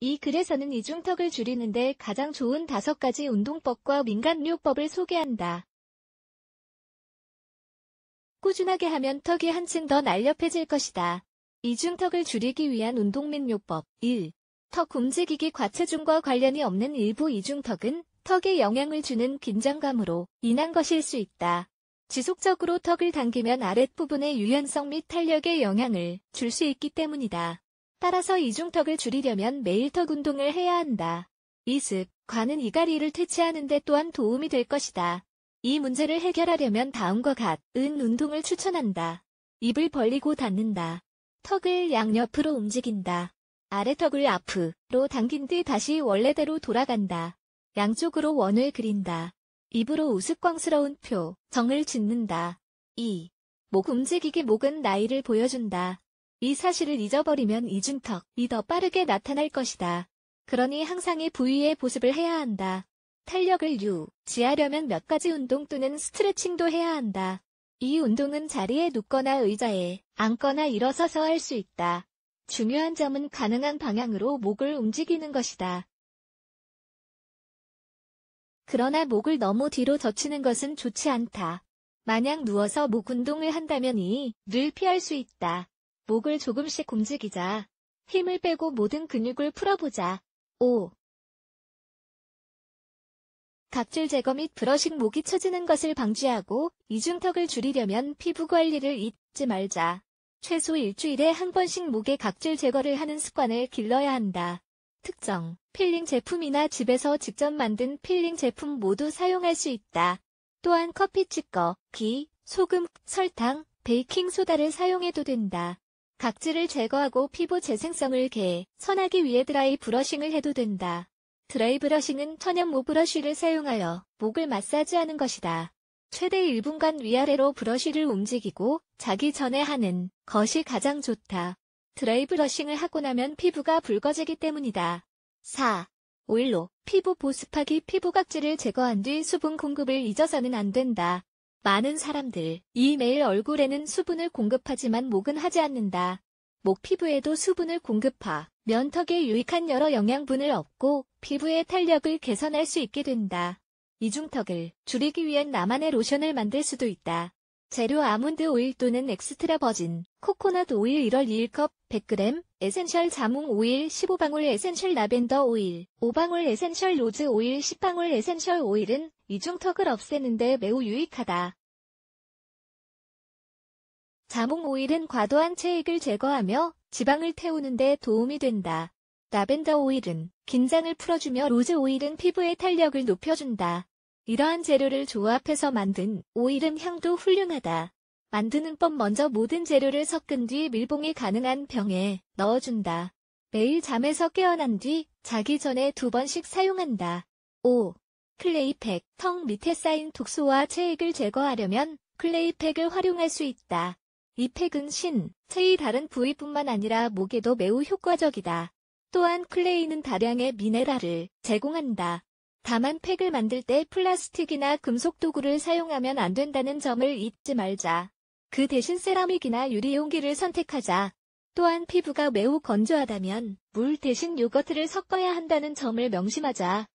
이 글에서는 이중턱을 줄이는데 가장 좋은 다섯 가지 운동법과 민간요법을 소개한다. 꾸준하게 하면 턱이 한층 더 날렵해질 것이다. 이중턱을 줄이기 위한 운동 및 요법 1. 턱 움직이기 과체중과 관련이 없는 일부 이중턱은 턱에 영향을 주는 긴장감으로 인한 것일 수 있다. 지속적으로 턱을 당기면 아랫부분의 유연성 및 탄력에 영향을 줄 수 있기 때문이다. 따라서 이중턱을 줄이려면 매일 턱 운동을 해야 한다. 이습, 관은 이가리를 퇴치하는 데 또한 도움이 될 것이다. 이 문제를 해결하려면 다음과 같은 운동을 추천한다. 입을 벌리고 닫는다. 턱을 양옆으로 움직인다. 아래 턱을 앞으로 당긴 뒤 다시 원래대로 돌아간다. 양쪽으로 원을 그린다. 입으로 우스꽝스러운 표, 정을 짓는다. 2. 목 움직이기 목은 나이를 보여준다. 이 사실을 잊어버리면 이중턱이더 빠르게 나타날 것이다. 그러니 항상의 부위에 보습을 해야 한다. 탄력을 유지하려면 몇 가지 운동 또는 스트레칭도 해야 한다. 이 운동은 자리에 눕거나 의자에 앉거나 일어서서 할 수 있다. 중요한 점은 가능한 방향으로 목을 움직이는 것이다. 그러나 목을 너무 뒤로 젖히는 것은 좋지 않다. 만약 누워서 목 운동을 한다면 이를 피할 수 있다. 목을 조금씩 움직이자. 힘을 빼고 모든 근육을 풀어보자. 5. 각질 제거 및 브러싱 목이 처지는 것을 방지하고 이중턱을 줄이려면 피부 관리를 잊지 말자. 최소 일주일에 한 번씩 목에 각질 제거를 하는 습관을 길러야 한다. 특정, 필링 제품이나 집에서 직접 만든 필링 제품 모두 사용할 수 있다. 또한 커피 찌꺼, 기, 소금, 설탕, 베이킹소다를 사용해도 된다. 각질을 제거하고 피부 재생성을 개선하기 위해 드라이 브러싱을 해도 된다. 드라이 브러싱은 천연모 브러쉬를 사용하여 목을 마사지하는 것이다. 최대 1분간 위아래로 브러쉬를 움직이고 자기 전에 하는 것이 가장 좋다. 드라이 브러싱을 하고 나면 피부가 붉어지기 때문이다. 4. 오일로 피부 보습하기 피부 각질을 제거한 뒤 수분 공급을 잊어서는 안 된다. 많은 사람들, 이 매일 얼굴에는 수분을 공급하지만 목은 하지 않는다. 목 피부에도 수분을 공급하, 면턱에 유익한 여러 영양분을 얻고 피부의 탄력을 개선할 수 있게 된다. 이중턱을 줄이기 위한 나만의 로션을 만들 수도 있다. 재료 아몬드 오일 또는 엑스트라 버진, 코코넛 오일 1월 2일컵 100g, 에센셜 자몽 오일 15방울 에센셜 라벤더 오일, 5방울 에센셜 로즈 오일 10방울 에센셜 오일은 이중턱을 없애는데 매우 유익하다. 자몽 오일은 과도한 체액을 제거하며 지방을 태우는데 도움이 된다. 라벤더 오일은 긴장을 풀어주며 로즈 오일은 피부의 탄력을 높여준다. 이러한 재료를 조합해서 만든 오일은 향도 훌륭하다. 만드는 법 먼저 모든 재료를 섞은 뒤 밀봉이 가능한 병에 넣어준다. 매일 잠에서 깨어난 뒤 자기 전에 두 번씩 사용한다. 5. 클레이팩, 턱 밑에 쌓인 독소와 체액을 제거하려면 클레이팩을 활용할 수 있다. 이 팩은 신, 체의 다른 부위뿐만 아니라 목에도 매우 효과적이다. 또한 클레이는 다량의 미네랄을 제공한다. 다만 팩을 만들 때 플라스틱이나 금속 도구를 사용하면 안 된다는 점을 잊지 말자. 그 대신 세라믹이나 유리 용기를 선택하자. 또한 피부가 매우 건조하다면 물 대신 요거트를 섞어야 한다는 점을 명심하자.